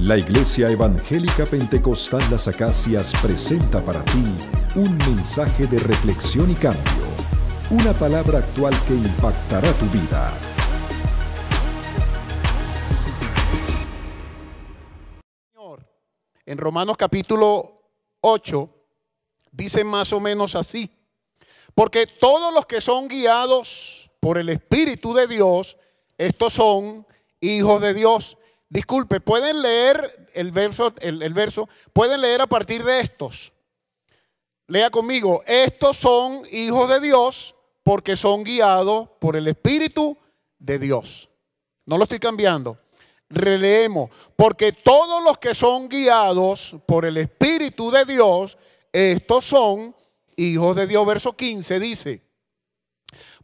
La Iglesia Evangélica Pentecostal Las Acacias presenta para ti un mensaje de reflexión y cambio, una palabra actual que impactará tu vida. Señor, en Romanos capítulo 8 dice más o menos así, porque todos los que son guiados por el Espíritu de Dios, estos son hijos de Dios. Disculpe, pueden leer el verso, el, verso, pueden leer a partir de estos. Lea conmigo, estos son hijos de Dios porque son guiados por el Espíritu de Dios. No lo estoy cambiando. Releemos, porque todos los que son guiados por el Espíritu de Dios, estos son hijos de Dios. Verso 15 dice,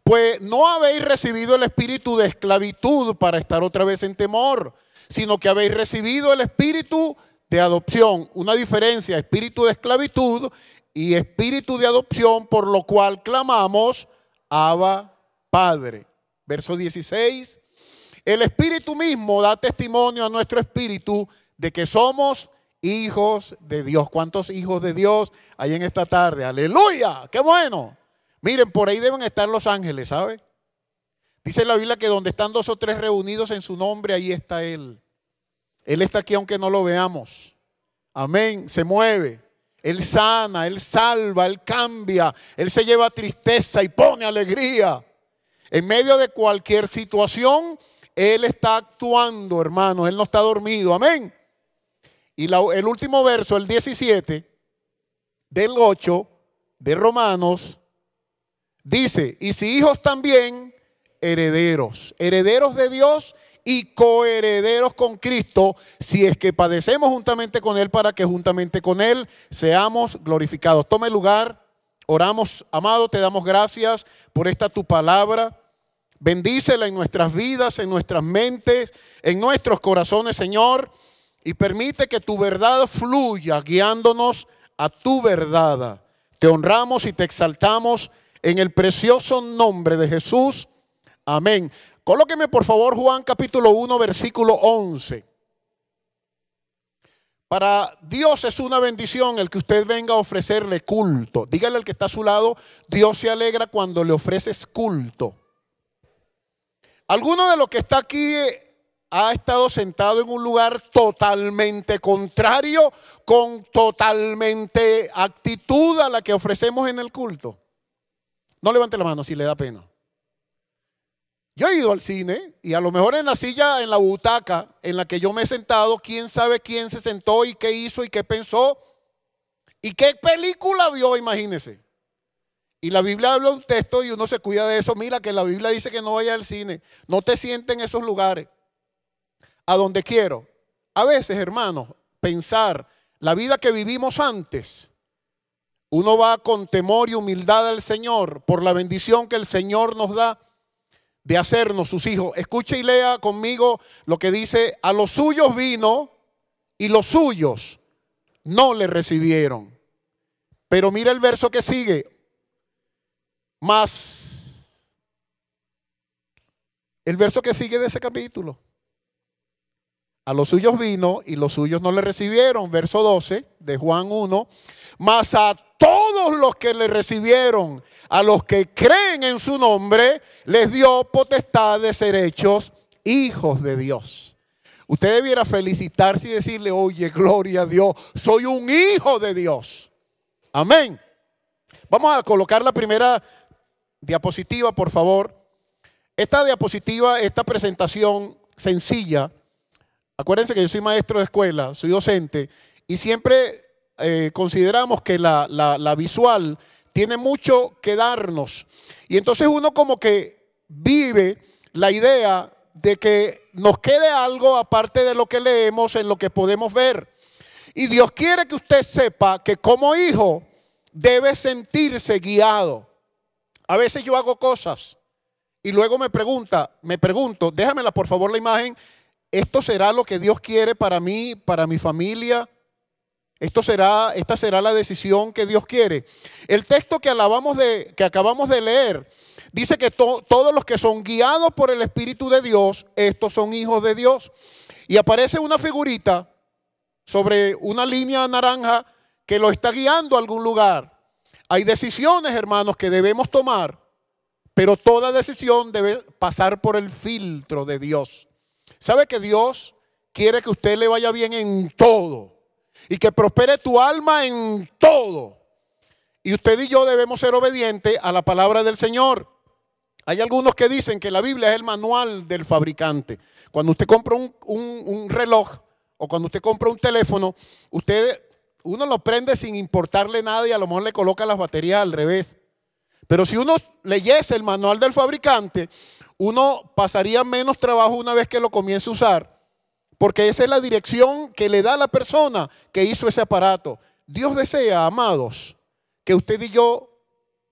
pues no habéis recibido el espíritu de esclavitud para estar otra vez en temor, sino que habéis recibido el espíritu de adopción. Una diferencia, espíritu de esclavitud y espíritu de adopción, por lo cual clamamos, Abba Padre. Verso 16. El espíritu mismo da testimonio a nuestro espíritu de que somos hijos de Dios. ¿Cuántos hijos de Dios hay en esta tarde? Aleluya, qué bueno. Miren, por ahí deben estar los ángeles, ¿sabe? Dice la Biblia que donde están dos o tres reunidos en su nombre, ahí está Él. Él está aquí aunque no lo veamos. Amén, se mueve. Él sana, Él salva, Él cambia, Él se lleva tristeza y pone alegría. En medio de cualquier situación, Él está actuando, hermano, Él no está dormido, amén. Y el último verso, el 17 del 8 de Romanos, dice, y si hijos también, herederos, herederos de Dios y coherederos con Cristo, si es que padecemos juntamente con Él, para que juntamente con Él seamos glorificados. Tome lugar, oramos, amado, te damos gracias por esta tu palabra. Bendícela en nuestras vidas, en nuestras mentes, en nuestros corazones, Señor, y permite que tu verdad fluya guiándonos a tu verdad. Te honramos y te exaltamos en el precioso nombre de Jesús. Amén. Colóqueme por favor Juan capítulo 1, versículo 11. Para Dios es una bendición el que usted venga a ofrecerle culto. Dígale al que está a su lado, Dios se alegra cuando le ofreces culto. Alguno de los que está aquí eh, ha estado sentado en un lugar totalmente contrario, con totalmente actitud a la que ofrecemos en el culto. No levante la mano si le da pena. Yo he ido al cine y a lo mejor en la silla, en la butaca en la que yo me he sentado, quién sabe quién se sentó y qué hizo y qué pensó y qué película vio, imagínese. Y la Biblia habla un texto y uno se cuida de eso. Mira que la Biblia dice que no vaya al cine, no te sientes en esos lugares, a donde quiero. A veces, hermanos, pensar la vida que vivimos antes. Uno va con temor y humildad al Señor por la bendición que el Señor nos da de hacernos sus hijos. Escuche y lea conmigo lo que dice, a los suyos vino y los suyos no le recibieron. Pero mira el verso que sigue. Más el verso que sigue de ese capítulo. A los suyos vino y los suyos no le recibieron. Verso 12 de Juan 1. Mas a todos los que le recibieron, a los que creen en su nombre, les dio potestad de ser hechos hijos de Dios. Usted debiera felicitarse y decirle, oye, gloria a Dios, soy un hijo de Dios. Amén. Vamos a colocar la primera diapositiva, por favor. Esta diapositiva, esta presentación sencilla, Acuérdense que yo soy maestro de escuela, soy docente, y siempre eh, consideramos que la, la visual tiene mucho que darnos. Y entonces uno como que vive la idea de que nos quede algo aparte de lo que leemos, en lo que podemos ver. Y Dios quiere que usted sepa que como hijo debe sentirse guiado. A veces yo hago cosas y luego me pregunta, me pregunto, déjamela por favor la imagen esto será lo que Dios quiere para mí, para mi familia. Esto será, esta será la decisión que Dios quiere. El texto que, de, que acabamos de leer dice que todos los que son guiados por el Espíritu de Dios, estos son hijos de Dios. Y aparece una figurita sobre una línea naranja que lo está guiando a algún lugar. Hay decisiones, hermanos, que debemos tomar, pero toda decisión debe pasar por el filtro de Dios. ¿Sabe que Dios quiere que usted le vaya bien en todo? Y que prospere tu alma en todo. Y usted y yo debemos ser obedientes a la palabra del Señor. Hay algunos que dicen que la Biblia es el manual del fabricante. Cuando usted compra un, reloj o cuando usted compra un teléfono, usted, uno lo prende sin importarle nada y a lo mejor le coloca las baterías al revés. Pero si uno leyese el manual del fabricante, uno pasaría menos trabajo una vez que lo comience a usar, porque esa es la dirección que le da la persona que hizo ese aparato. Dios desea, amados, que usted y yo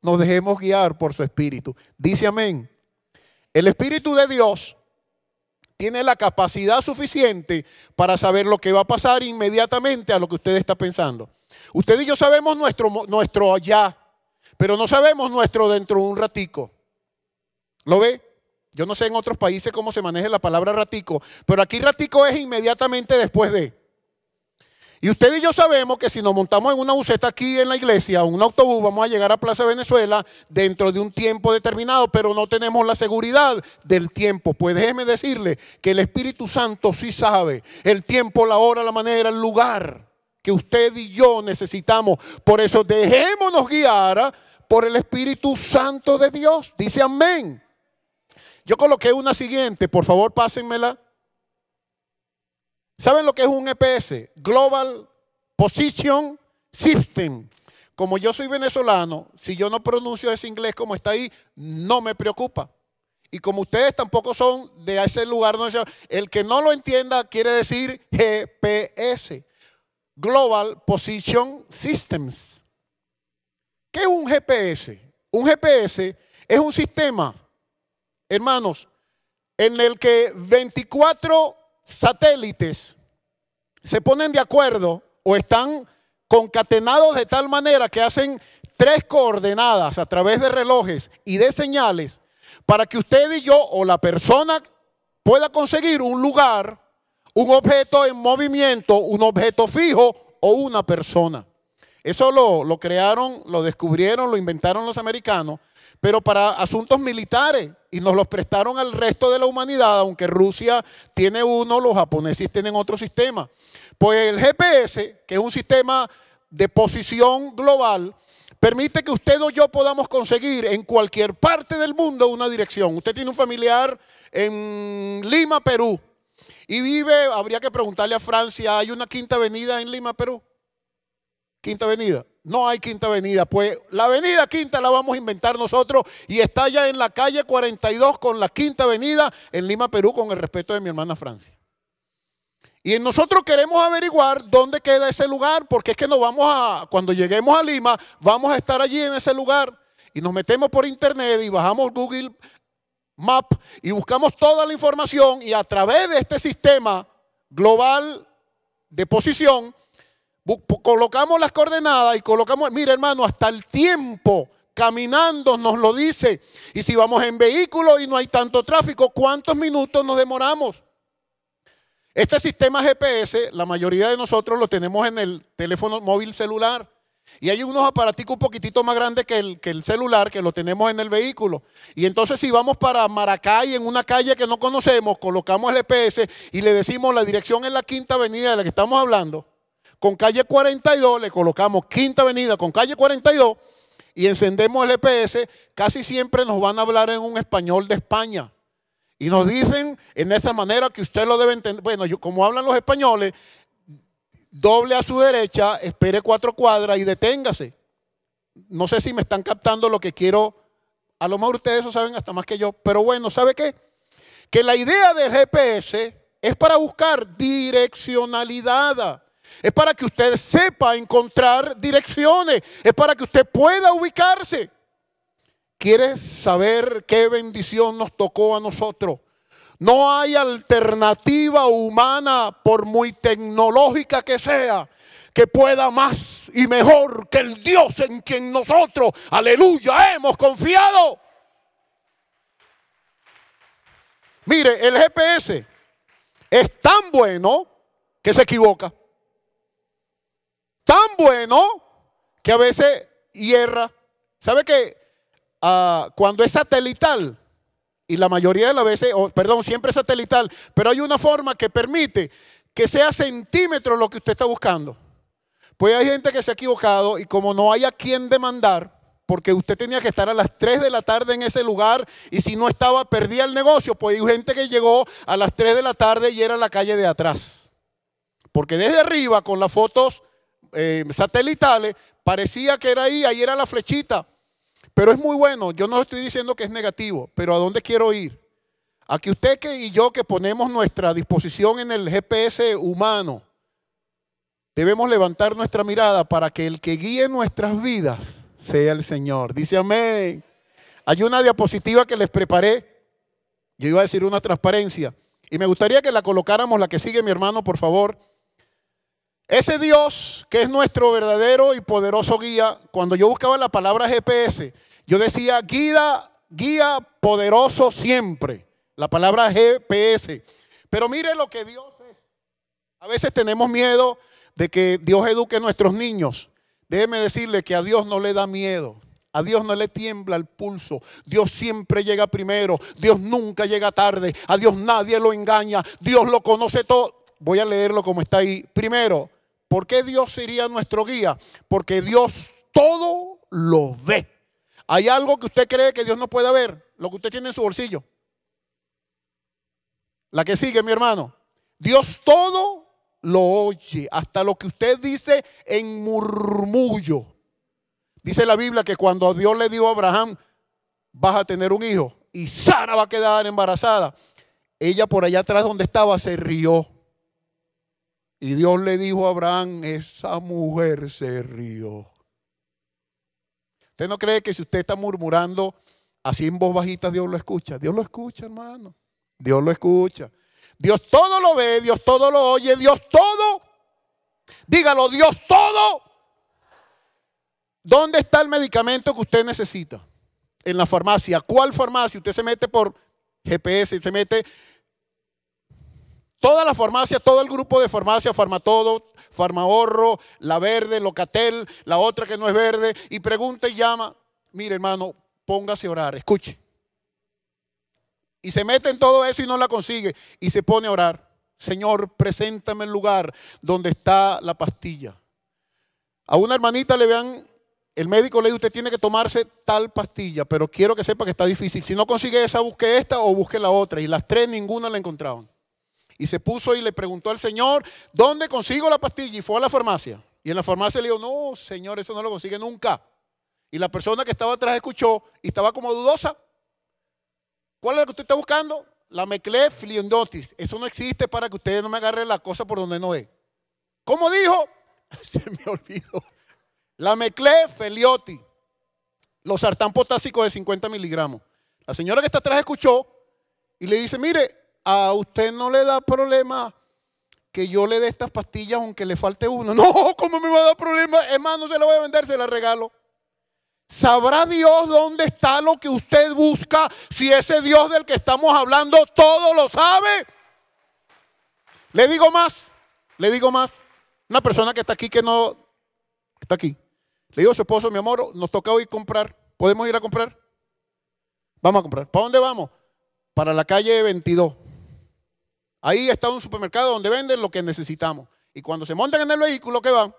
nos dejemos guiar por su espíritu. Dice amén. El espíritu de Dios tiene la capacidad suficiente para saber lo que va a pasar inmediatamente a lo que usted está pensando. Usted y yo sabemos nuestro, nuestro allá, pero no sabemos nuestro dentro de un ratico. ¿Lo ve? Yo no sé en otros países cómo se maneja la palabra ratico, pero aquí ratico es inmediatamente después de. Y usted y yo sabemos que si nos montamos en una buseta aquí en la iglesia, un autobús, vamos a llegar a Plaza Venezuela dentro de un tiempo determinado, pero no tenemos la seguridad del tiempo. Pues déjeme decirle que el Espíritu Santo sí sabe el tiempo, la hora, la manera, el lugar que usted y yo necesitamos. Por eso dejémonos guiar por el Espíritu Santo de Dios. Dice amén. Yo coloqué una siguiente, por favor pásenmela. ¿Saben lo que es un EPS? Global Position System. Como yo soy venezolano, si yo no pronuncio ese inglés como está ahí, no me preocupa. Y como ustedes tampoco son de ese lugar donde se... el que no lo entienda quiere decir GPS, Global Position Systems. ¿Qué es un GPS? Un GPS es un sistema hermanos, en el que 24 satélites se ponen de acuerdo o están concatenados de tal manera que hacen tres coordenadas a través de relojes y de señales para que usted y yo o la persona pueda conseguir un lugar, un objeto en movimiento, un objeto fijo o una persona. Eso lo, crearon, lo descubrieron, lo inventaron los americanos, pero para asuntos militares y nos los prestaron al resto de la humanidad, aunque Rusia tiene uno, los japoneses tienen otro sistema. Pues el GPS, que es un sistema de posición global, permite que usted o yo podamos conseguir en cualquier parte del mundo una dirección. Usted tiene un familiar en Lima, Perú, y vive, habría que preguntarle a Francia, ¿hay una quinta avenida en Lima, Perú? Quinta avenida. No hay quinta avenida. Pues la avenida quinta la vamos a inventar nosotros y está ya en la calle 42 con la quinta avenida en Lima, Perú, con el respeto de mi hermana Francia. Y nosotros queremos averiguar dónde queda ese lugar, porque es que nos vamos a, cuando lleguemos a Lima, vamos a estar allí en ese lugar. Y nos metemos por internet y bajamos Google Map y buscamos toda la información y a través de este sistema global de posición, Colocamos las coordenadas y colocamos, mira hermano, hasta el tiempo caminando nos lo dice. Y si vamos en vehículo y no hay tanto tráfico, ¿cuántos minutos nos demoramos? Este sistema GPS, la mayoría de nosotros lo tenemos en el teléfono móvil celular. Y hay unos aparaticos un poquitito más grandes que el, que el celular, que lo tenemos en el vehículo. Y entonces si vamos para Maracay, en una calle que no conocemos, colocamos el GPS y le decimos la dirección en la quinta avenida de la que estamos hablando con calle 42, le colocamos Quinta Avenida con calle 42 y encendemos el GPS, e casi siempre nos van a hablar en un español de España. Y nos dicen en esa manera que usted lo debe entender. Bueno, como hablan los españoles, doble a su derecha, espere cuatro cuadras y deténgase. No sé si me están captando lo que quiero. A lo mejor ustedes eso saben hasta más que yo. Pero bueno, ¿sabe qué? Que la idea del GPS e es para buscar direccionalidad. Es para que usted sepa encontrar direcciones. Es para que usted pueda ubicarse. ¿Quieres saber qué bendición nos tocó a nosotros? No hay alternativa humana, por muy tecnológica que sea, que pueda más y mejor que el Dios en quien nosotros, aleluya, hemos confiado. Mire, el GPS es tan bueno que se equivoca tan bueno que a veces hierra. ¿Sabe qué? Ah, cuando es satelital, y la mayoría de las veces, perdón, siempre es satelital, pero hay una forma que permite que sea centímetro lo que usted está buscando? Pues hay gente que se ha equivocado y como no hay a quien demandar, porque usted tenía que estar a las 3 de la tarde en ese lugar y si no estaba perdía el negocio, pues hay gente que llegó a las 3 de la tarde y era la calle de atrás. Porque desde arriba con las fotos eh, satelitales, parecía que era ahí, ahí era la flechita. Pero es muy bueno, yo no estoy diciendo que es negativo, pero ¿a dónde quiero ir? A que usted que y yo que ponemos nuestra disposición en el GPS humano, debemos levantar nuestra mirada para que el que guíe nuestras vidas sea el Señor. Dice amén. Hay una diapositiva que les preparé, yo iba a decir una transparencia, y me gustaría que la colocáramos, la que sigue mi hermano, por favor. Ese Dios que es nuestro verdadero y poderoso guía, cuando yo buscaba la palabra GPS, yo decía guía, guía poderoso siempre, la palabra GPS. Pero mire lo que Dios es. A veces tenemos miedo de que Dios eduque a nuestros niños. Déjeme decirle que a Dios no le da miedo. A Dios no le tiembla el pulso. Dios siempre llega primero. Dios nunca llega tarde. A Dios nadie lo engaña. Dios lo conoce todo. Voy a leerlo como está ahí. Primero, ¿Por qué Dios sería nuestro guía? Porque Dios todo lo ve. ¿Hay algo que usted cree que Dios no puede ver? Lo que usted tiene en su bolsillo. La que sigue, mi hermano. Dios todo lo oye, hasta lo que usted dice en murmullo. Dice la Biblia que cuando Dios le dijo a Abraham, vas a tener un hijo y Sara va a quedar embarazada, ella por allá atrás donde estaba se rió y Dios le dijo a Abraham, esa mujer se rió. ¿Usted no cree que si usted está murmurando así en voz bajita, Dios lo escucha? Dios lo escucha, hermano. Dios lo escucha. Dios todo lo ve, Dios todo lo oye, Dios todo. Dígalo, Dios todo. ¿Dónde está el medicamento que usted necesita? En la farmacia. ¿Cuál farmacia? Usted se mete por GPS y se mete Toda la farmacia, todo el grupo de farmacia, Farmatodo, Farmahorro, La Verde, Locatel, la otra que no es verde, y pregunta y llama. Mire, hermano, póngase a orar, escuche. Y se mete en todo eso y no la consigue. Y se pone a orar. Señor, preséntame el lugar donde está la pastilla. A una hermanita le vean, el médico le dice, usted tiene que tomarse tal pastilla, pero quiero que sepa que está difícil. Si no consigue esa, busque esta o busque la otra. Y las tres ninguna la encontraron. Y se puso y le preguntó al Señor, ¿dónde consigo la pastilla? Y fue a la farmacia. Y en la farmacia le dijo, no, Señor, eso no lo consigue nunca. Y la persona que estaba atrás escuchó y estaba como dudosa. ¿Cuál es la que usted está buscando? La meclefliondotis. Eso no existe para que ustedes no me agarre la cosa por donde no es. ¿Cómo dijo? Se me olvidó. La feliotis. Los sartán potásicos de 50 miligramos. La señora que está atrás escuchó y le dice, mire, a usted no le da problema que yo le dé estas pastillas aunque le falte uno. No, ¿cómo me va a dar problema? Es más, no se la voy a vender, se la regalo. ¿Sabrá Dios dónde está lo que usted busca? Si ese Dios del que estamos hablando todo lo sabe. Le digo más, le digo más. Una persona que está aquí que no está aquí. Le digo a su esposo, mi amor, nos toca hoy comprar. ¿Podemos ir a comprar? Vamos a comprar. ¿Para dónde vamos? Para la calle 22. Ahí está un supermercado donde venden lo que necesitamos. Y cuando se montan en el vehículo, que van?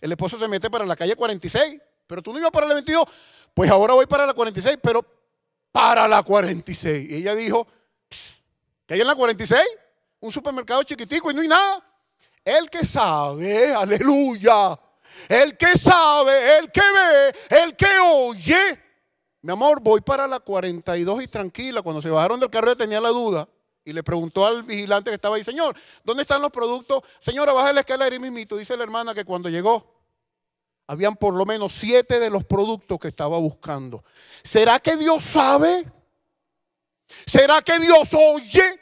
El esposo se mete para la calle 46, pero tú no ibas para la 22, pues ahora voy para la 46, pero para la 46. Y ella dijo, ¿qué hay en la 46? Un supermercado chiquitico y no hay nada. El que sabe, aleluya. El que sabe, el que ve, el que oye. Mi amor, voy para la 42 y tranquila. Cuando se bajaron del carro ya tenía la duda. Y le preguntó al vigilante que estaba ahí, Señor, ¿dónde están los productos? Señora, baja la escalera y mismito. Dice la hermana que cuando llegó, habían por lo menos siete de los productos que estaba buscando. ¿Será que Dios sabe? ¿Será que Dios oye?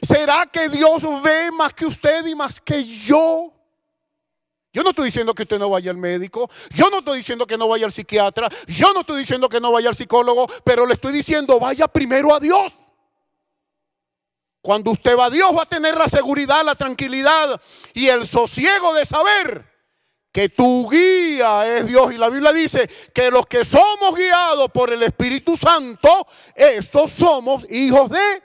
¿Será que Dios ve más que usted y más que yo? Yo no estoy diciendo que usted no vaya al médico, yo no estoy diciendo que no vaya al psiquiatra, yo no estoy diciendo que no vaya al psicólogo, pero le estoy diciendo, vaya primero a Dios. Cuando usted va a Dios va a tener la seguridad, la tranquilidad y el sosiego de saber que tu guía es Dios. Y la Biblia dice que los que somos guiados por el Espíritu Santo, esos somos hijos de...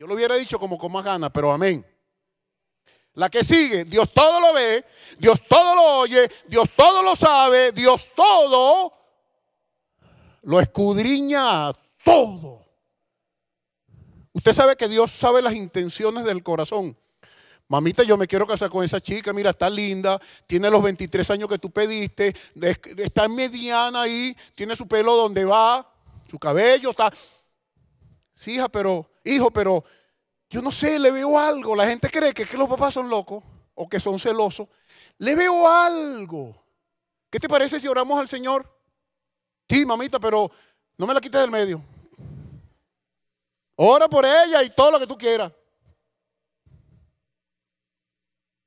Yo lo hubiera dicho como con más ganas, pero amén. La que sigue, Dios todo lo ve, Dios todo lo oye, Dios todo lo sabe, Dios todo lo escudriña todo. Usted sabe que Dios sabe las intenciones del corazón. Mamita, yo me quiero casar con esa chica, mira, está linda, tiene los 23 años que tú pediste, está mediana ahí, tiene su pelo donde va, su cabello está... Sí, hija, pero, hijo, pero yo no sé, le veo algo. La gente cree que, que los papás son locos o que son celosos. Le veo algo. ¿Qué te parece si oramos al Señor? Sí, mamita, pero no me la quites del medio. Ora por ella y todo lo que tú quieras.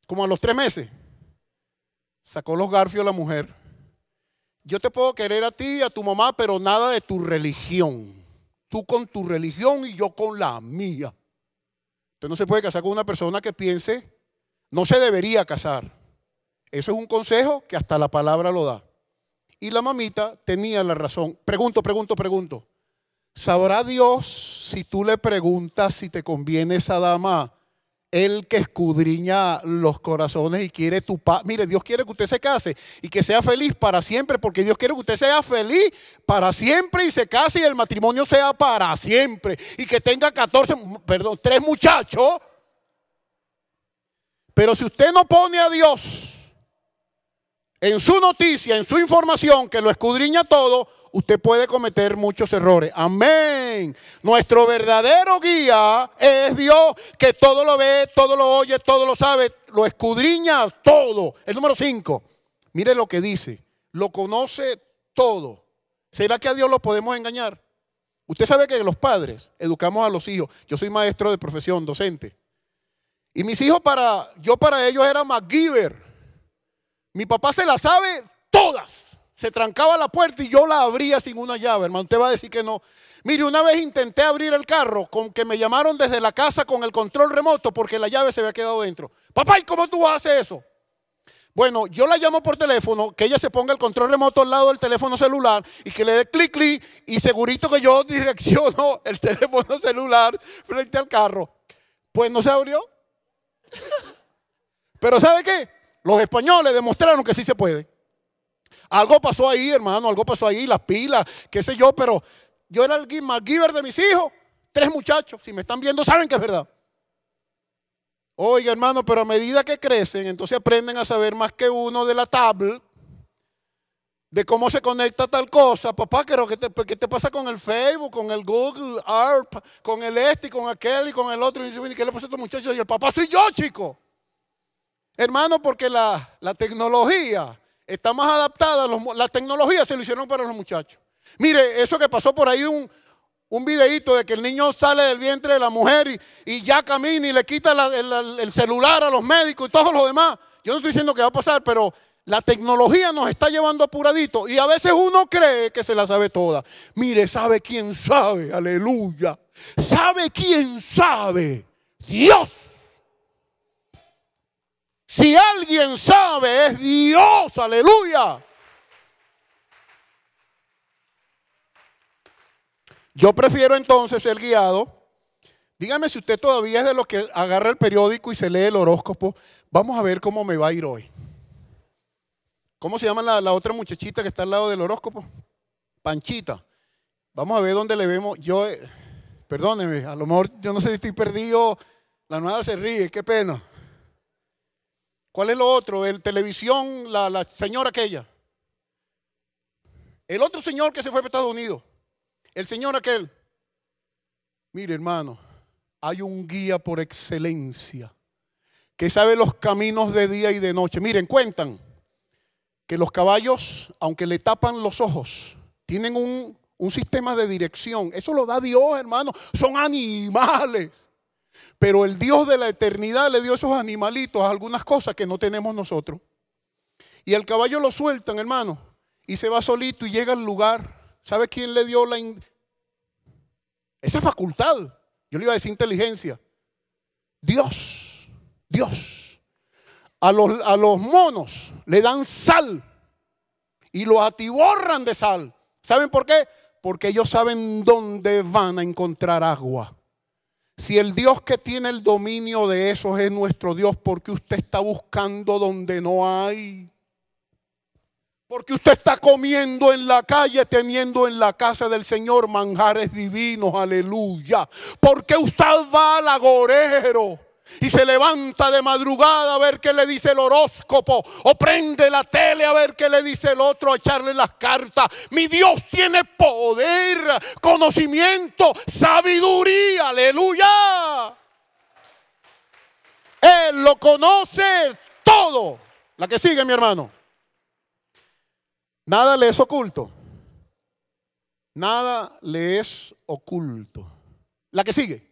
Como a los tres meses, sacó los garfios la mujer. Yo te puedo querer a ti, y a tu mamá, pero nada de tu religión. Tú con tu religión y yo con la mía. Usted no se puede casar con una persona que piense, no se debería casar. Eso es un consejo que hasta la palabra lo da. Y la mamita tenía la razón. Pregunto, pregunto, pregunto. Sabrá Dios si tú le preguntas si te conviene esa dama, el que escudriña los corazones y quiere tu paz. Mire, Dios quiere que usted se case y que sea feliz para siempre, porque Dios quiere que usted sea feliz para siempre y se case y el matrimonio sea para siempre y que tenga 14, perdón, tres muchachos. Pero si usted no pone a Dios en su noticia, en su información, que lo escudriña todo, usted puede cometer muchos errores. Amén. Nuestro verdadero guía es Dios, que todo lo ve, todo lo oye, todo lo sabe, lo escudriña todo. El número 5. Mire lo que dice. Lo conoce todo. ¿Será que a Dios lo podemos engañar? Usted sabe que los padres educamos a los hijos. Yo soy maestro de profesión, docente. Y mis hijos para, yo para ellos era MacGyver. Mi papá se la sabe todas. Se trancaba la puerta y yo la abría sin una llave, hermano. te va a decir que no. Mire, una vez intenté abrir el carro con que me llamaron desde la casa con el control remoto porque la llave se había quedado dentro. Papá, ¿y cómo tú haces eso? Bueno, yo la llamo por teléfono, que ella se ponga el control remoto al lado del teléfono celular y que le dé clic, clic y segurito que yo direcciono el teléfono celular frente al carro. Pues no se abrió. Pero ¿sabe qué? Los españoles demostraron que sí se puede. Algo pasó ahí, hermano, algo pasó ahí, las pilas, qué sé yo, pero yo era el MacGyver de mis hijos. Tres muchachos, si me están viendo, saben que es verdad. Oye, hermano, pero a medida que crecen, entonces aprenden a saber más que uno de la tablet, de cómo se conecta tal cosa. Papá, ¿qué te, te pasa con el Facebook, con el Google ARP, con el este, con aquel y con el otro? Y dice, ¿qué le pasa a estos muchachos? Y el papá soy yo, chico. Hermano, porque la, tecnología está más adaptada, los, la tecnología se lo hicieron para los muchachos. Mire, eso que pasó por ahí un, un videíto de que el niño sale del vientre de la mujer y, ya camina y le quita el, celular a los médicos y todos los demás. Yo no estoy diciendo que va a pasar, pero la tecnología nos está llevando apuradito y a veces uno cree que se la sabe toda. Mire, sabe quién sabe, aleluya. Sabe quién sabe, Dios. Si alguien sabe, es Dios, aleluya. Yo prefiero entonces ser guiado. Dígame si usted todavía es de los que agarra el periódico y se lee el horóscopo. Vamos a ver cómo me va a ir hoy. ¿Cómo se llama la, otra muchachita que está al lado del horóscopo? Panchita. Vamos a ver dónde le vemos. Yo, eh, perdóneme, a lo mejor yo no sé si estoy perdido. La nueva se ríe, qué pena. ¿Cuál es lo otro? El televisión, la, señora aquella. El otro señor que se fue a Estados Unidos. El señor aquel. Mire, hermano, hay un guía por excelencia que sabe los caminos de día y de noche. Miren, cuentan que los caballos, aunque le tapan los ojos, tienen un, un sistema de dirección. Eso lo da Dios, hermano. Son animales. Pero el Dios de la eternidad le dio esos animalitos algunas cosas que no tenemos nosotros. Y el caballo lo sueltan, hermano, y se va solito y llega al lugar. ¿Sabe quién le dio la esa facultad? Yo le iba a decir inteligencia. Dios, Dios. A los, a los monos le dan sal y los atiborran de sal. ¿Saben por qué? Porque ellos saben dónde van a encontrar agua. Si el Dios que tiene el dominio de esos es nuestro Dios, ¿por qué usted está buscando donde no hay? Porque usted está comiendo en la calle teniendo en la casa del Señor manjares divinos? Aleluya. ¿Por qué usted va al agorero? y se levanta de madrugada a ver qué le dice el horóscopo o prende la tele a ver qué le dice el otro a echarle las cartas. Mi Dios tiene poder, conocimiento, sabiduría, aleluya. Él lo conoce todo. La que sigue, mi hermano. Nada le es oculto. Nada le es oculto. La que sigue.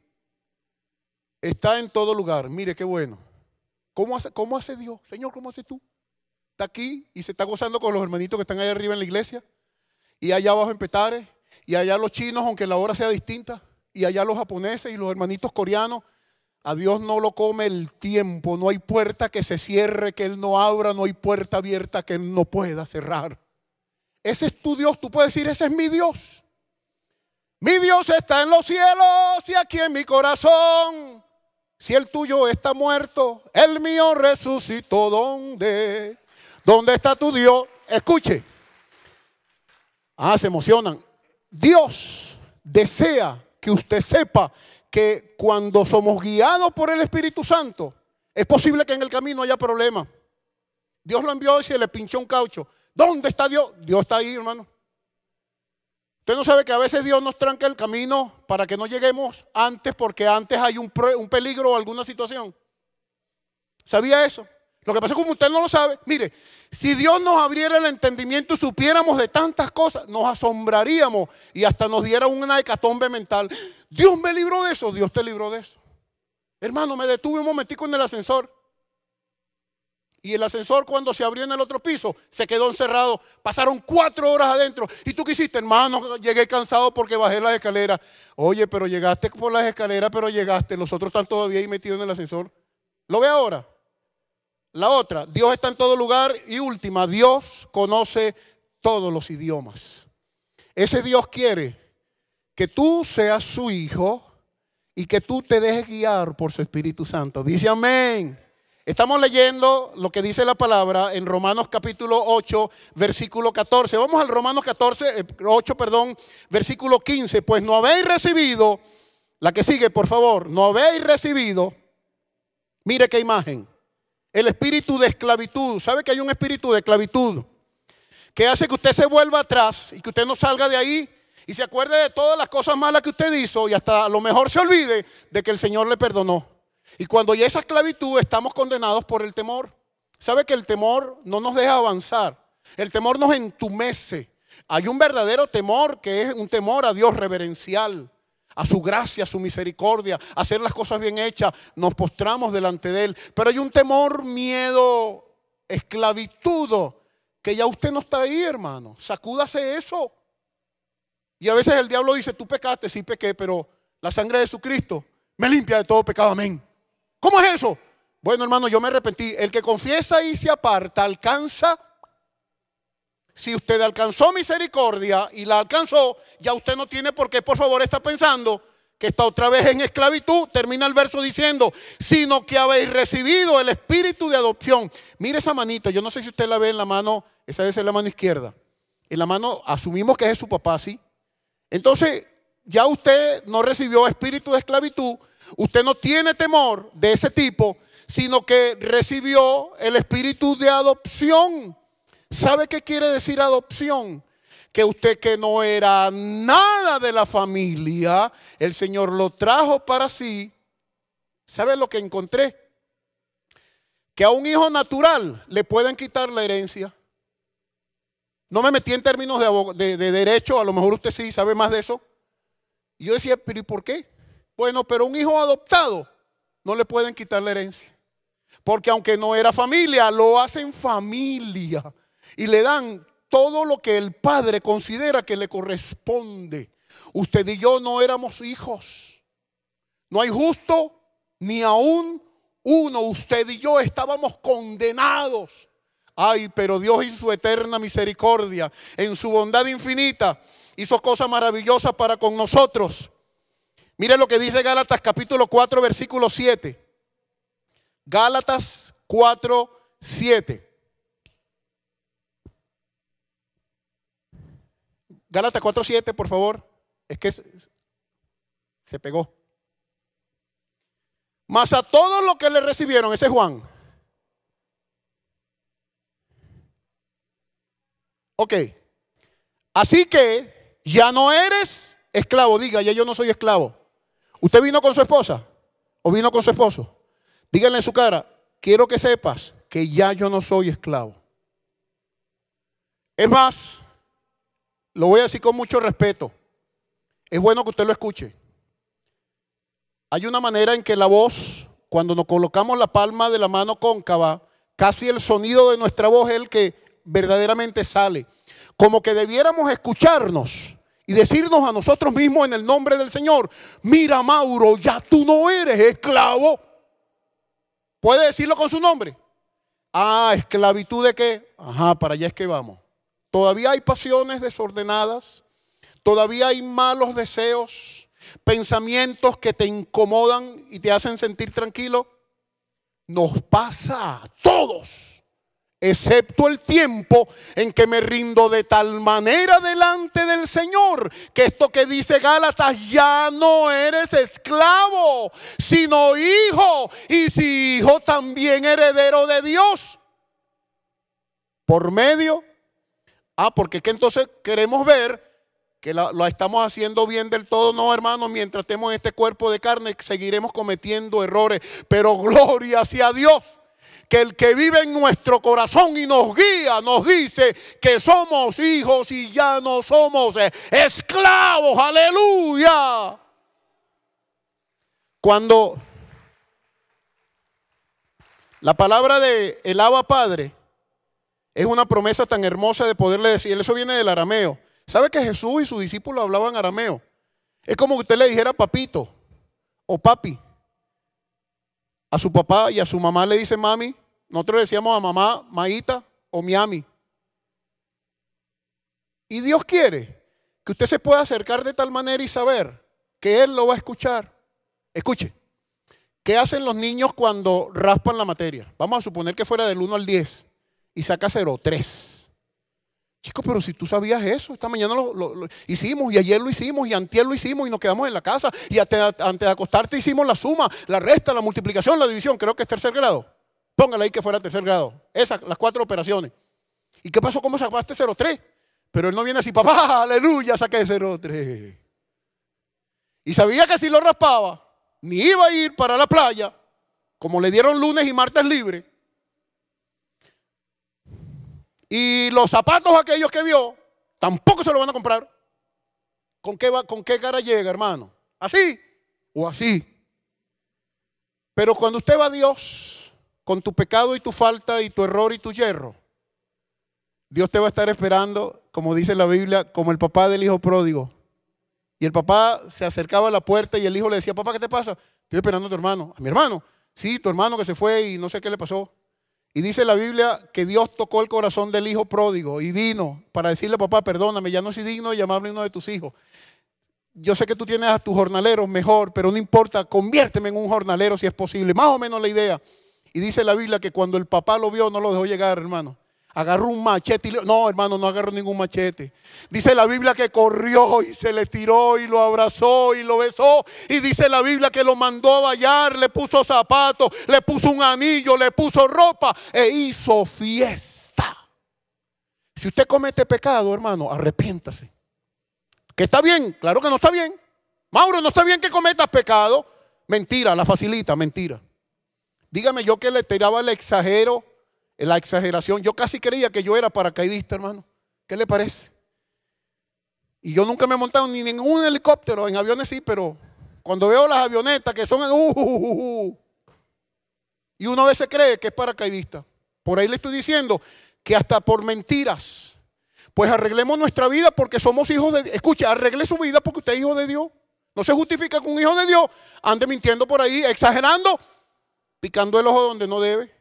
Está en todo lugar. Mire qué bueno. ¿Cómo hace, cómo hace Dios? Señor, ¿cómo haces tú? Está aquí y se está gozando con los hermanitos que están allá arriba en la iglesia. Y allá abajo en Petare. Y allá los chinos, aunque la hora sea distinta. Y allá los japoneses y los hermanitos coreanos. A Dios no lo come el tiempo. No hay puerta que se cierre, que Él no abra. No hay puerta abierta que Él no pueda cerrar. Ese es tu Dios. Tú puedes decir, ese es mi Dios. Mi Dios está en los cielos y aquí en mi corazón. Si el tuyo está muerto, el mío resucitó. ¿Dónde? ¿Dónde está tu Dios? Escuche. Ah, se emocionan. Dios desea que usted sepa que cuando somos guiados por el Espíritu Santo, es posible que en el camino haya problemas. Dios lo envió y se le pinchó un caucho. ¿Dónde está Dios? Dios está ahí, hermano. Usted no sabe que a veces Dios nos tranca el camino para que no lleguemos antes porque antes hay un, peligro o alguna situación. ¿Sabía eso? Lo que pasa es que como usted no lo sabe, mire, si Dios nos abriera el entendimiento y supiéramos de tantas cosas, nos asombraríamos y hasta nos diera una hecatombe mental. Dios me libró de eso, Dios te libró de eso. Hermano, me detuve un momentico en el ascensor y el ascensor cuando se abrió en el otro piso se quedó encerrado. Pasaron cuatro horas adentro. ¿Y tú qué hiciste, hermano? Llegué cansado porque bajé las escaleras. Oye, pero llegaste por las escaleras, pero llegaste. Los otros están todavía ahí metidos en el ascensor. ¿Lo ve ahora? La otra, Dios está en todo lugar. Y última, Dios conoce todos los idiomas. Ese Dios quiere que tú seas su hijo y que tú te dejes guiar por su Espíritu Santo. Dice amén. Estamos leyendo lo que dice la palabra en Romanos capítulo 8, versículo 14. Vamos al Romanos 8, eh, perdón, versículo 15. Pues no habéis recibido, la que sigue, por favor, no habéis recibido, mire qué imagen, el espíritu de esclavitud. ¿Sabe que hay un espíritu de esclavitud? Que hace que usted se vuelva atrás y que usted no salga de ahí y se acuerde de todas las cosas malas que usted hizo y hasta a lo mejor se olvide de que el Señor le perdonó. Y cuando hay esa esclavitud, estamos condenados por el temor. ¿Sabe que el temor no nos deja avanzar? El temor nos entumece. Hay un verdadero temor que es un temor a Dios reverencial, a su gracia, a su misericordia, a hacer las cosas bien hechas. Nos postramos delante de Él. Pero hay un temor, miedo, esclavitud, que ya usted no está ahí, hermano. Sacúdase eso. Y a veces el diablo dice, tú pecaste, sí pequé, pero la sangre de Jesucristo me limpia de todo pecado, amén. ¿Cómo es eso? Bueno, hermano, yo me arrepentí. El que confiesa y se aparta alcanza. Si usted alcanzó misericordia y la alcanzó, ya usted no tiene por qué, por favor, está pensando que está otra vez en esclavitud. Termina el verso diciendo, sino que habéis recibido el espíritu de adopción. Mire esa manita, yo no sé si usted la ve en la mano, esa es la mano izquierda. En la mano asumimos que es su papá, ¿sí? Entonces, ya usted no recibió espíritu de esclavitud, Usted no tiene temor de ese tipo, sino que recibió el espíritu de adopción. ¿Sabe qué quiere decir adopción? Que usted que no era nada de la familia, el Señor lo trajo para sí. ¿Sabe lo que encontré? Que a un hijo natural le pueden quitar la herencia. No me metí en términos de, derecho, a lo mejor usted sí sabe más de eso. Y yo decía, pero ¿y por qué? Bueno, pero un hijo adoptado no le pueden quitar la herencia. Porque aunque no era familia, lo hacen familia. Y le dan todo lo que el padre considera que le corresponde. Usted y yo no éramos hijos. No hay justo ni aún uno. Usted y yo estábamos condenados. Ay, pero Dios en su eterna misericordia, en su bondad infinita, hizo cosas maravillosas para con nosotros. Mire lo que dice Gálatas capítulo 4, versículo 7. Gálatas 4, 7. Gálatas 4, 7, por favor. Es que se pegó. Mas a todos los que le recibieron, ese es Juan. Ok. Así que ya no eres esclavo. Diga, ya yo no soy esclavo. ¿Usted vino con su esposa? ¿O vino con su esposo? Díganle en su cara, quiero que sepas que ya yo no soy esclavo. Es más, lo voy a decir con mucho respeto. Es bueno que usted lo escuche. Hay una manera en que la voz, cuando nos colocamos la palma de la mano cóncava, casi el sonido de nuestra voz es el que verdaderamente sale. Como que debiéramos escucharnos y decirnos a nosotros mismos en el nombre del Señor, mira Mauro, ya tú no eres esclavo. ¿Puede decirlo con su nombre? Ah, esclavitud de qué? Ajá, para allá es que vamos. Todavía hay pasiones desordenadas, todavía hay malos deseos, pensamientos que te incomodan y te hacen sentir tranquilo. Nos pasa a todos excepto el tiempo en que me rindo de tal manera delante del Señor, que esto que dice Gálatas, ya no eres esclavo, sino hijo, y si hijo también heredero de Dios. Por medio. Ah, porque es que entonces queremos ver que lo, estamos haciendo bien del todo. No, hermano, mientras estemos en este cuerpo de carne, seguiremos cometiendo errores, pero gloria sea Dios que el que vive en nuestro corazón y nos guía, nos dice que somos hijos y ya no somos eh, esclavos. Aleluya. Cuando la palabra de el Abba Padre es una promesa tan hermosa de poderle decir, eso viene del arameo. ¿Sabe que Jesús y su discípulo hablaban arameo? Es como que usted le dijera papito o papi a su papá y a su mamá le dice mami. Nosotros decíamos a mamá Maíta o Miami. Y Dios quiere que usted se pueda acercar de tal manera y saber que Él lo va a escuchar. Escuche, ¿qué hacen los niños cuando raspan la materia? Vamos a suponer que fuera del 1 al 10 y saca 0, 3. Chicos, pero si tú sabías eso, esta mañana lo, hicimos y ayer lo hicimos y antier lo hicimos y nos quedamos en la casa y antes, de acostarte hicimos la suma, la resta, la multiplicación, la división, creo que es tercer grado. Póngale ahí que fuera tercer grado. Esas, las cuatro operaciones. ¿Y qué pasó? ¿Cómo sacaste 03? Pero él no viene así, papá, aleluya, saqué 03. Y sabía que si lo raspaba, ni iba a ir para la playa, como le dieron lunes y martes libre, y los zapatos aquellos que vio, tampoco se los van a comprar. ¿Con qué, va, ¿Con qué cara llega, hermano? ¿Así o así? Pero cuando usted va a Dios, con tu pecado y tu falta y tu error y tu hierro, Dios te va a estar esperando, como dice la Biblia, como el papá del hijo pródigo. Y el papá se acercaba a la puerta y el hijo le decía, papá, ¿qué te pasa? Estoy esperando a tu hermano, a mi hermano. Sí, tu hermano que se fue y no sé qué le pasó. Y dice la Biblia que Dios tocó el corazón del hijo pródigo y vino para decirle, papá, perdóname, ya no soy digno de llamarme uno de tus hijos. Yo sé que tú tienes a tus jornaleros mejor, pero no importa, conviérteme en un jornalero si es posible. Más o menos la idea. Y dice la Biblia que cuando el papá lo vio, no lo dejó llegar, hermano agarró un machete y le... No, hermano, no agarró ningún machete. Dice la Biblia que corrió y se le tiró y lo abrazó y lo besó. Y dice la Biblia que lo mandó a vallar, le puso zapatos, le puso un anillo, le puso ropa e hizo fiesta. Si usted comete pecado, hermano, arrepiéntase. ¿Que está bien? Claro que no está bien. Mauro, no está bien que cometas pecado. Mentira, la facilita, mentira. Dígame yo que le tiraba el exagero la exageración. Yo casi creía que yo era paracaidista, hermano. ¿Qué le parece? Y yo nunca me he montado ni en ningún helicóptero, en aviones sí, pero cuando veo las avionetas que son... Uh, uh, uh, uh, y uno a veces cree que es paracaidista. Por ahí le estoy diciendo que hasta por mentiras, pues arreglemos nuestra vida porque somos hijos de Dios. Escucha, arregle su vida porque usted es hijo de Dios. No se justifica que un hijo de Dios ande mintiendo por ahí, exagerando, picando el ojo donde no debe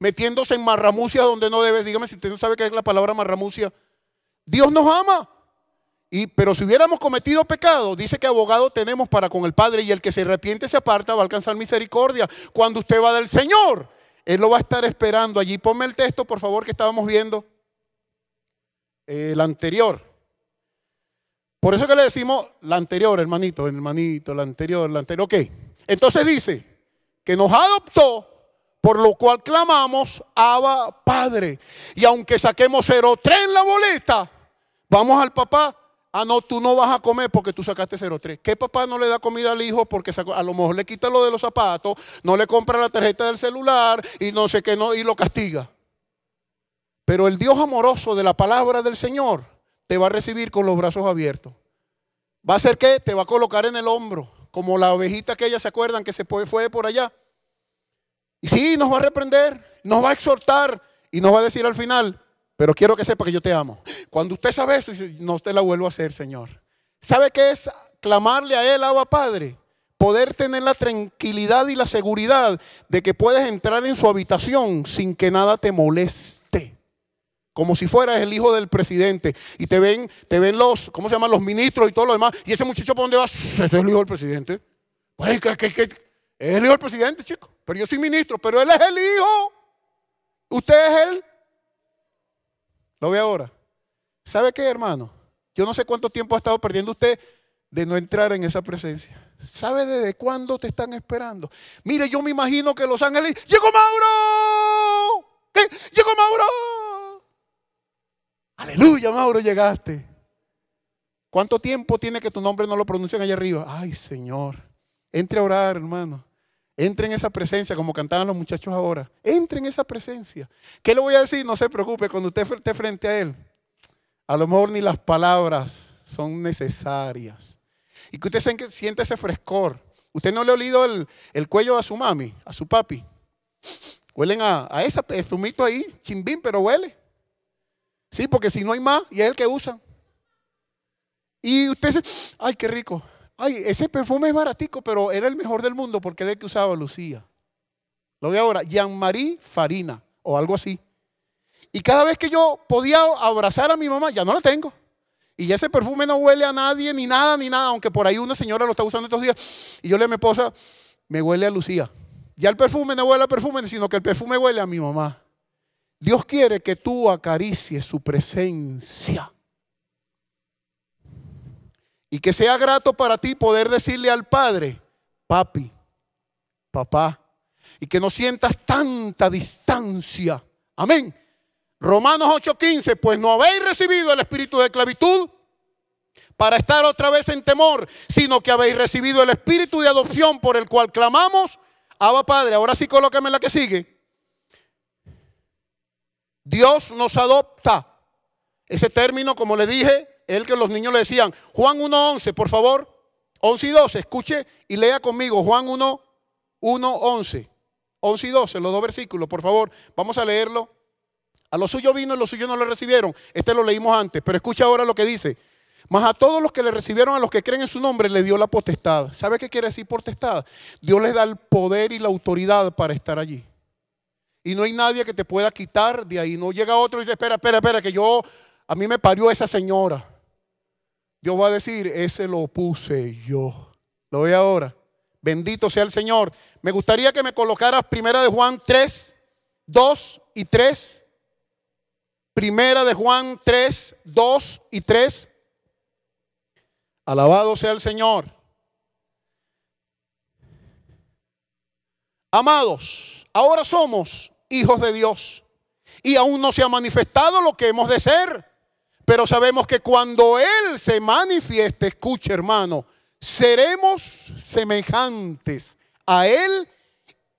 metiéndose en marramucia donde no debes. Dígame si usted no sabe qué es la palabra marramucia. Dios nos ama. Y, pero si hubiéramos cometido pecado, dice que abogado tenemos para con el Padre y el que se arrepiente se aparta va a alcanzar misericordia. Cuando usted va del Señor, Él lo va a estar esperando allí. Ponme el texto, por favor, que estábamos viendo. El anterior. Por eso que le decimos la anterior, hermanito, hermanito, la anterior, la anterior. Ok. Entonces dice que nos adoptó por lo cual clamamos, Abba Padre. Y aunque saquemos 03 en la boleta, vamos al papá. Ah, no, tú no vas a comer porque tú sacaste 03. ¿Qué papá no le da comida al hijo? Porque a lo mejor le quita lo de los zapatos, no le compra la tarjeta del celular y no sé qué, no, y lo castiga. Pero el Dios amoroso de la palabra del Señor te va a recibir con los brazos abiertos. ¿Va a hacer qué? Te va a colocar en el hombro, como la ovejita que ella se acuerdan que se fue por allá. Y sí, nos va a reprender, nos va a exhortar y nos va a decir al final, pero quiero que sepa que yo te amo. Cuando usted sabe eso, no usted la vuelvo a hacer, Señor. ¿Sabe qué es clamarle a Él, Agua Padre? Poder tener la tranquilidad y la seguridad de que puedes entrar en su habitación sin que nada te moleste. Como si fueras el hijo del presidente. Y te ven, te ven los, ¿cómo se llaman? Los ministros y todo lo demás. Y ese muchacho, ¿para dónde vas? Ese es el hijo del presidente. Es el hijo del presidente, chico. Pero yo soy ministro, pero él es el hijo. Usted es él. Lo ve ahora. ¿Sabe qué, hermano? Yo no sé cuánto tiempo ha estado perdiendo usted de no entrar en esa presencia. ¿Sabe desde cuándo te están esperando? Mire, yo me imagino que los ángeles. ¡Llegó Mauro! ¡Llegó Mauro! Aleluya, Mauro, llegaste. ¿Cuánto tiempo tiene que tu nombre no lo pronuncian allá arriba? Ay, Señor. Entre a orar, hermano. Entre en esa presencia, como cantaban los muchachos ahora. Entre en esa presencia. ¿Qué le voy a decir? No se preocupe, cuando usted esté frente a Él, a lo mejor ni las palabras son necesarias. Y que usted siente ese frescor. Usted no le ha olido el, cuello a su mami, a su papi. Huelen a, a ese perfumito ahí, chimbín, pero huele. Sí, porque si no hay más, y es el que usa. Y usted dice, ay, qué rico ay, ese perfume es baratico, pero era el mejor del mundo porque era el que usaba Lucía. Lo veo ahora, Jean-Marie Farina o algo así. Y cada vez que yo podía abrazar a mi mamá, ya no la tengo. Y ya ese perfume no huele a nadie, ni nada, ni nada, aunque por ahí una señora lo está usando estos días. Y yo le a mi esposa, me huele a Lucía. Ya el perfume no huele a perfume, sino que el perfume huele a mi mamá. Dios quiere que tú acaricies su presencia. Y que sea grato para ti poder decirle al Padre, papi, papá, y que no sientas tanta distancia. Amén. Romanos 8:15, pues no habéis recibido el espíritu de esclavitud para estar otra vez en temor, sino que habéis recibido el espíritu de adopción por el cual clamamos, Abba Padre. Ahora sí colócame la que sigue. Dios nos adopta. Ese término, como le dije, el que los niños le decían, Juan 1.11, por favor, 11 y 12, escuche y lea conmigo, Juan 1, 1, 11, 11 y 12, los dos versículos, por favor, vamos a leerlo. A los suyo vino y los suyos no le recibieron. Este lo leímos antes, pero escucha ahora lo que dice. Mas a todos los que le recibieron, a los que creen en su nombre, le dio la potestad. ¿Sabe qué quiere decir potestad? Dios les da el poder y la autoridad para estar allí. Y no hay nadie que te pueda quitar de ahí. No llega otro y dice, espera, espera, espera, que yo, a mí me parió esa señora. Dios va a decir, ese lo puse yo. Lo ve ahora. Bendito sea el Señor. Me gustaría que me colocaras Primera de Juan 3, 2 y 3. Primera de Juan 3, 2 y 3. Alabado sea el Señor. Amados, ahora somos hijos de Dios y aún no se ha manifestado lo que hemos de ser. Pero sabemos que cuando Él se manifieste, escucha, hermano, seremos semejantes a Él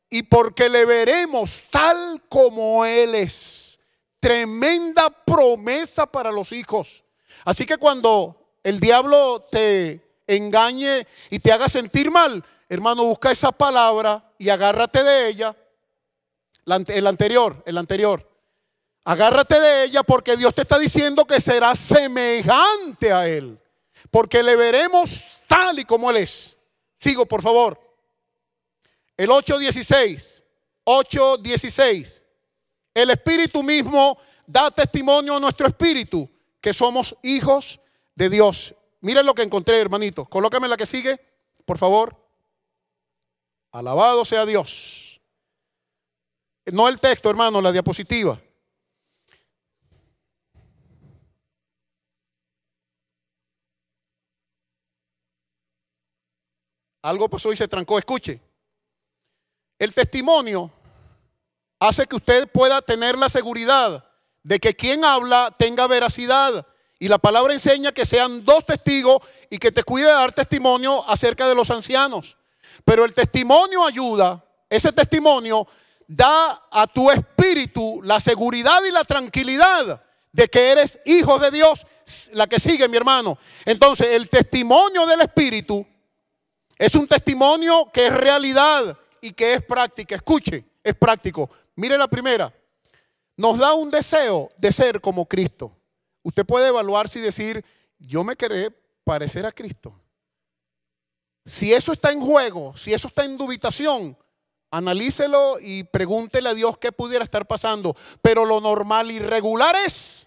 y porque le veremos tal como Él es. Tremenda promesa para los hijos. Así que cuando el diablo te engañe y te haga sentir mal, hermano, busca esa palabra y agárrate de ella. El anterior, el anterior. Agárrate de ella porque Dios te está diciendo que será semejante a Él. Porque le veremos tal y como Él es. Sigo, por favor. El 8.16. 8.16. El Espíritu mismo da testimonio a nuestro Espíritu que somos hijos de Dios. Miren lo que encontré, hermanito. Colócame la que sigue, por favor. Alabado sea Dios. No el texto, hermano, la diapositiva. Algo pasó y se trancó. Escuche. El testimonio hace que usted pueda tener la seguridad de que quien habla tenga veracidad. Y la palabra enseña que sean dos testigos y que te cuide dar testimonio acerca de los ancianos. Pero el testimonio ayuda, ese testimonio da a tu espíritu la seguridad y la tranquilidad de que eres hijo de Dios, la que sigue mi hermano. Entonces el testimonio del espíritu es un testimonio que es realidad y que es práctica. Escuche, es práctico. Mire la primera. Nos da un deseo de ser como Cristo. Usted puede evaluarse y decir, yo me querré parecer a Cristo. Si eso está en juego, si eso está en dubitación, analícelo y pregúntele a Dios qué pudiera estar pasando. Pero lo normal y regular es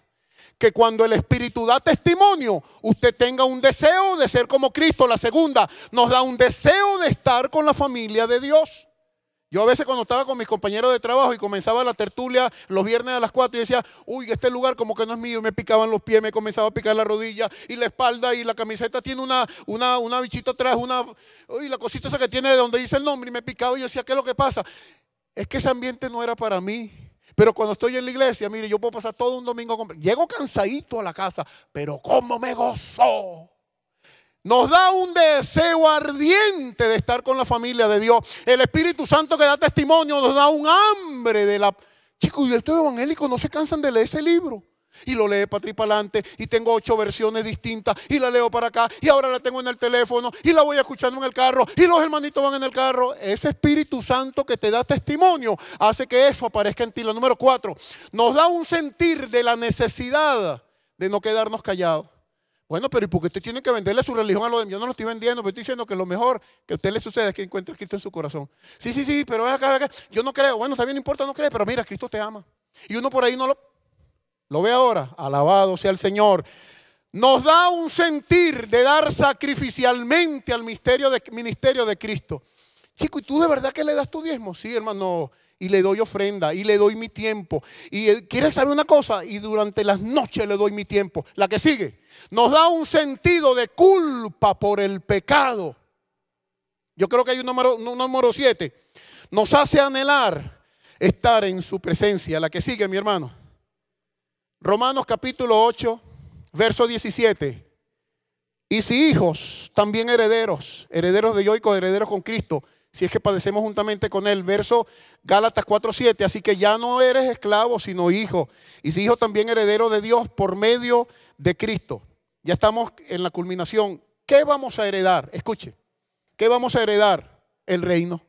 que cuando el Espíritu da testimonio, usted tenga un deseo de ser como Cristo. La segunda, nos da un deseo de estar con la familia de Dios. Yo a veces cuando estaba con mis compañeros de trabajo y comenzaba la tertulia los viernes a las 4 y decía, uy, este lugar como que no es mío, y me picaban los pies, me comenzaba a picar la rodilla y la espalda y la camiseta tiene una, una, una bichita atrás, una, uy, la cosita esa que tiene de donde dice el nombre y me picaba y yo decía, ¿qué es lo que pasa? Es que ese ambiente no era para mí. Pero cuando estoy en la iglesia, mire, yo puedo pasar todo un domingo. Con... Llego cansadito a la casa, pero cómo me gozo. Nos da un deseo ardiente de estar con la familia de Dios. El Espíritu Santo que da testimonio nos da un hambre de la... Chicos, y estoy evangélico, no se cansan de leer ese libro y lo lee para tripalante y y tengo ocho versiones distintas y la leo para acá y ahora la tengo en el teléfono y la voy escuchando en el carro y los hermanitos van en el carro. Ese Espíritu Santo que te da testimonio hace que eso aparezca en ti. La número cuatro, nos da un sentir de la necesidad de no quedarnos callados. Bueno, pero ¿y por qué usted tiene que venderle su religión a los demás? Yo no lo estoy vendiendo, pero estoy diciendo que lo mejor que a usted le sucede es que encuentre a Cristo en su corazón. Sí, sí, sí, pero acá, acá. Yo no creo. Bueno, también no importa, no cree, pero mira, Cristo te ama. Y uno por ahí no lo ¿Lo ve ahora? Alabado sea el Señor. Nos da un sentir de dar sacrificialmente al ministerio de, Cristo. Chico, ¿y tú de verdad que le das tu diezmo? Sí, hermano. Y le doy ofrenda, y le doy mi tiempo. Y eh, quiere saber una cosa, y durante las noches le doy mi tiempo. La que sigue, nos da un sentido de culpa por el pecado. Yo creo que hay un número, un número siete. Nos hace anhelar estar en su presencia. La que sigue, mi hermano Romanos capítulo 8, verso 17. Y si hijos, también herederos, herederos de Dios y herederos con Cristo, si es que padecemos juntamente con Él. Verso Gálatas 7. Así que ya no eres esclavo, sino hijo. Y si hijo, también heredero de Dios por medio de Cristo. Ya estamos en la culminación. ¿Qué vamos a heredar? Escuche. ¿Qué vamos a heredar? El reino.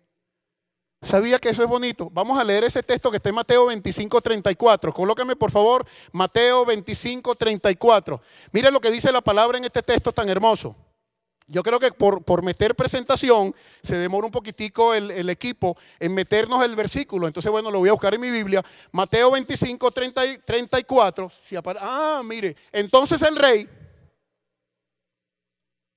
¿Sabía que eso es bonito? Vamos a leer ese texto que está en Mateo 25, 34. Colócame por favor Mateo 25, 34. Mire lo que dice la palabra en este texto tan hermoso. Yo creo que por, meter presentación se demora un poquitico el, equipo en meternos el versículo. Entonces, bueno, lo voy a buscar en mi Biblia. Mateo 25, 34. ah, mire. Entonces el rey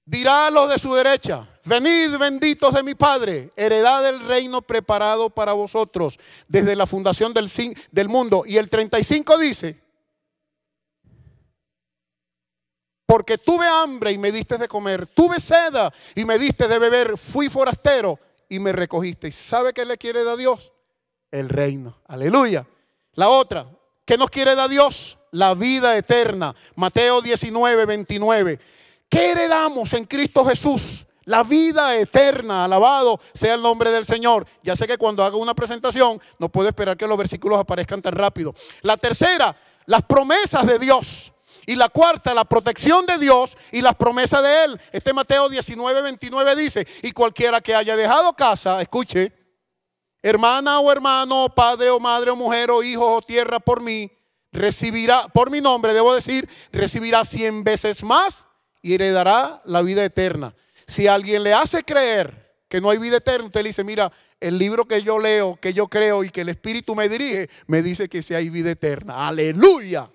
dirá a los de su derecha, venid benditos de mi Padre, heredad del reino preparado para vosotros desde la fundación del, mundo. Y el 35 dice, porque tuve hambre y me diste de comer, tuve seda y me diste de beber, fui forastero y me recogiste. sabe qué le quiere dar Dios? El reino. Aleluya. La otra, ¿qué nos quiere dar Dios? La vida eterna. Mateo 19, 29. ¿Qué heredamos en Cristo Jesús? La vida eterna, alabado sea el nombre del Señor. Ya sé que cuando hago una presentación no puedo esperar que los versículos aparezcan tan rápido. La tercera, las promesas de Dios. Y la cuarta, la protección de Dios y las promesas de Él. Este Mateo 19, 29 dice, y cualquiera que haya dejado casa, escuche, hermana o hermano, padre o madre o mujer o hijo o tierra por mí, recibirá, por mi nombre, debo decir, recibirá cien veces más y heredará la vida eterna. Si alguien le hace creer que no hay vida eterna, usted le dice, mira, el libro que yo leo, que yo creo y que el Espíritu me dirige, me dice que si sí hay vida eterna. Aleluya.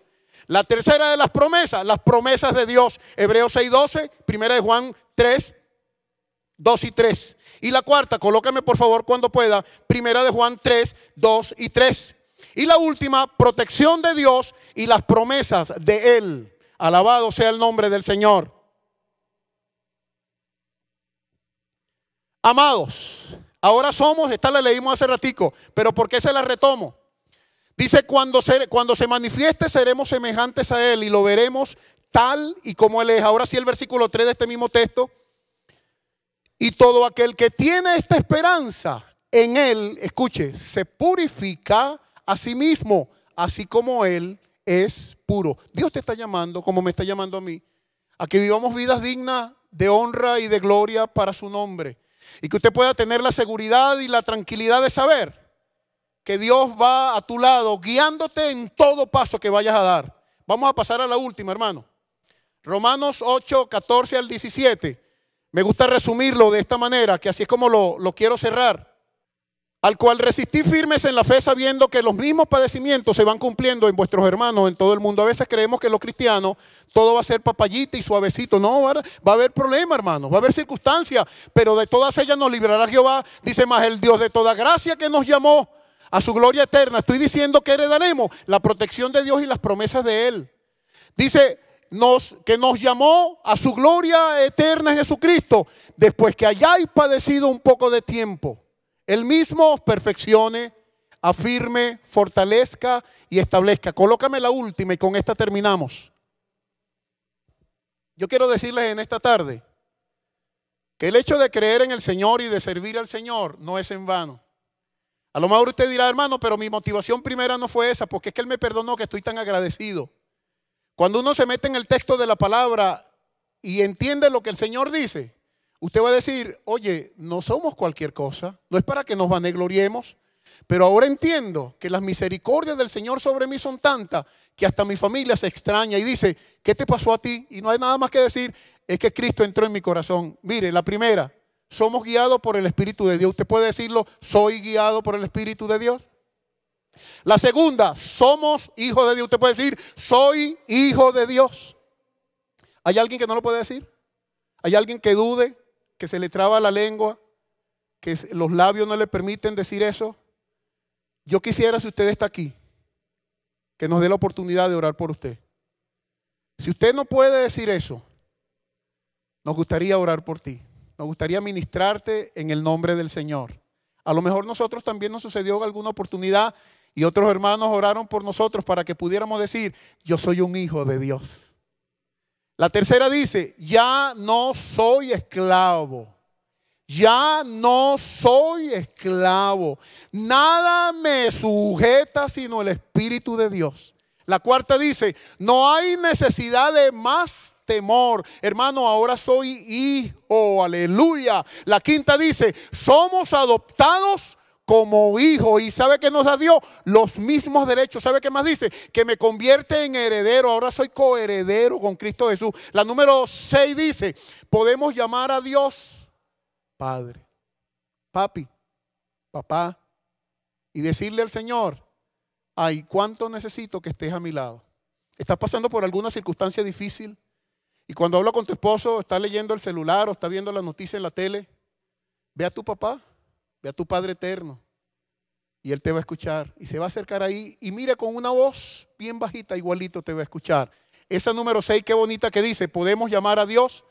La tercera de las promesas, las promesas de Dios. Hebreos 6.12, primera de Juan 3, 2 y 3. Y la cuarta, Colóqueme por favor cuando pueda, primera de Juan 3, 2 y 3. Y la última, protección de Dios y las promesas de Él. Alabado sea el nombre del Señor. Amados, ahora somos, esta la leímos hace ratico, pero ¿por qué se la retomo? Dice, cuando se, cuando se manifieste seremos semejantes a Él y lo veremos tal y como Él es. Ahora sí el versículo 3 de este mismo texto. Y todo aquel que tiene esta esperanza en Él, escuche, se purifica a sí mismo, así como Él es puro. Dios te está llamando, como me está llamando a mí, a que vivamos vidas dignas de honra y de gloria para su nombre. Y que usted pueda tener la seguridad y la tranquilidad de saber que Dios va a tu lado, guiándote en todo paso que vayas a dar. Vamos a pasar a la última, hermano. Romanos 8, 14 al 17. Me gusta resumirlo de esta manera, que así es como lo, lo quiero cerrar al cual resistí firmes en la fe sabiendo que los mismos padecimientos se van cumpliendo en vuestros hermanos en todo el mundo. A veces creemos que los cristianos todo va a ser papayita y suavecito. No, va a haber problema, hermanos, va a haber circunstancias, pero de todas ellas nos librará Jehová, dice más el Dios de toda gracia que nos llamó a su gloria eterna. Estoy diciendo que heredaremos la protección de Dios y las promesas de Él. Dice nos, que nos llamó a su gloria eterna en Jesucristo, después que hayáis padecido un poco de tiempo. Él mismo perfeccione, afirme, fortalezca y establezca. Colócame la última y con esta terminamos. Yo quiero decirles en esta tarde que el hecho de creer en el Señor y de servir al Señor no es en vano. A lo mejor usted dirá, hermano, pero mi motivación primera no fue esa, porque es que Él me perdonó, que estoy tan agradecido. Cuando uno se mete en el texto de la palabra y entiende lo que el Señor dice, Usted va a decir, oye, no somos cualquier cosa, no es para que nos vanegloriemos, pero ahora entiendo que las misericordias del Señor sobre mí son tantas que hasta mi familia se extraña y dice, ¿qué te pasó a ti? Y no hay nada más que decir, es que Cristo entró en mi corazón. Mire, la primera, somos guiados por el Espíritu de Dios. Usted puede decirlo, soy guiado por el Espíritu de Dios. La segunda, somos hijos de Dios. Usted puede decir, soy hijo de Dios. ¿Hay alguien que no lo puede decir? ¿Hay alguien que dude? que se le traba la lengua, que los labios no le permiten decir eso. Yo quisiera, si usted está aquí, que nos dé la oportunidad de orar por usted. Si usted no puede decir eso, nos gustaría orar por ti. Nos gustaría ministrarte en el nombre del Señor. A lo mejor nosotros también nos sucedió alguna oportunidad y otros hermanos oraron por nosotros para que pudiéramos decir, yo soy un hijo de Dios. La tercera dice, ya no soy esclavo. Ya no soy esclavo. Nada me sujeta sino el Espíritu de Dios. La cuarta dice, no hay necesidad de más temor. Hermano, ahora soy hijo. Aleluya. La quinta dice, somos adoptados como hijo. ¿Y sabe que nos da Dios? Los mismos derechos. ¿Sabe qué más dice? Que me convierte en heredero. Ahora soy coheredero con Cristo Jesús. La número 6 dice, podemos llamar a Dios Padre, Papi, Papá, y decirle al Señor, ay, cuánto necesito que estés a mi lado. ¿Estás pasando por alguna circunstancia difícil? Y cuando habla con tu esposo, está leyendo el celular o está viendo la noticia en la tele, ve a tu papá Ve a tu Padre eterno y Él te va a escuchar y se va a acercar ahí y mira con una voz bien bajita, igualito te va a escuchar. Esa número 6, qué bonita que dice, podemos llamar a Dios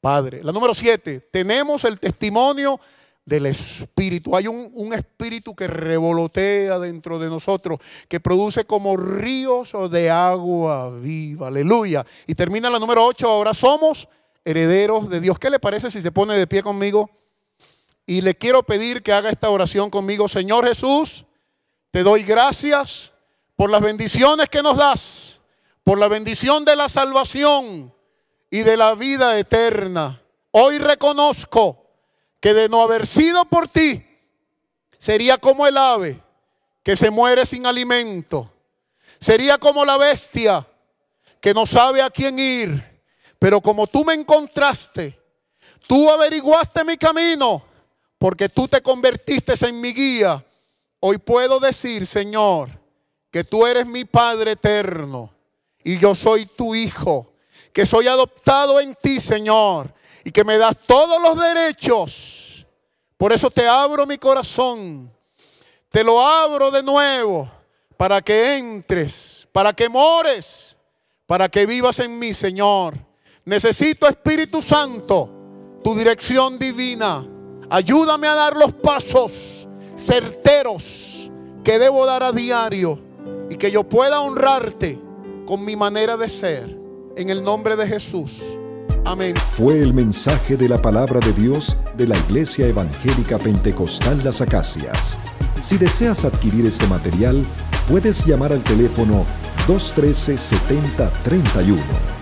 Padre. La número 7, tenemos el testimonio del Espíritu. Hay un, un, Espíritu que revolotea dentro de nosotros, que produce como ríos de agua viva. Aleluya. Y termina la número 8, ahora somos herederos de Dios. ¿Qué le parece si se pone de pie conmigo? Y le quiero pedir que haga esta oración conmigo. Señor Jesús, te doy gracias por las bendiciones que nos das, por la bendición de la salvación y de la vida eterna. Hoy reconozco que de no haber sido por ti, sería como el ave que se muere sin alimento. Sería como la bestia que no sabe a quién ir. Pero como tú me encontraste, tú averiguaste mi camino porque tú te convertiste en mi guía, hoy puedo decir, Señor, que tú eres mi Padre eterno y yo soy tu hijo, que soy adoptado en ti, Señor, y que me das todos los derechos. Por eso te abro mi corazón, te lo abro de nuevo, para que entres, para que mores, para que vivas en mí, Señor. Necesito, Espíritu Santo, tu dirección divina Ayúdame a dar los pasos certeros que debo dar a diario y que yo pueda honrarte con mi manera de ser. En el nombre de Jesús. Amén. Fue el mensaje de la palabra de Dios de la Iglesia Evangélica Pentecostal Las Acacias. Si deseas adquirir este material, puedes llamar al teléfono 213 7031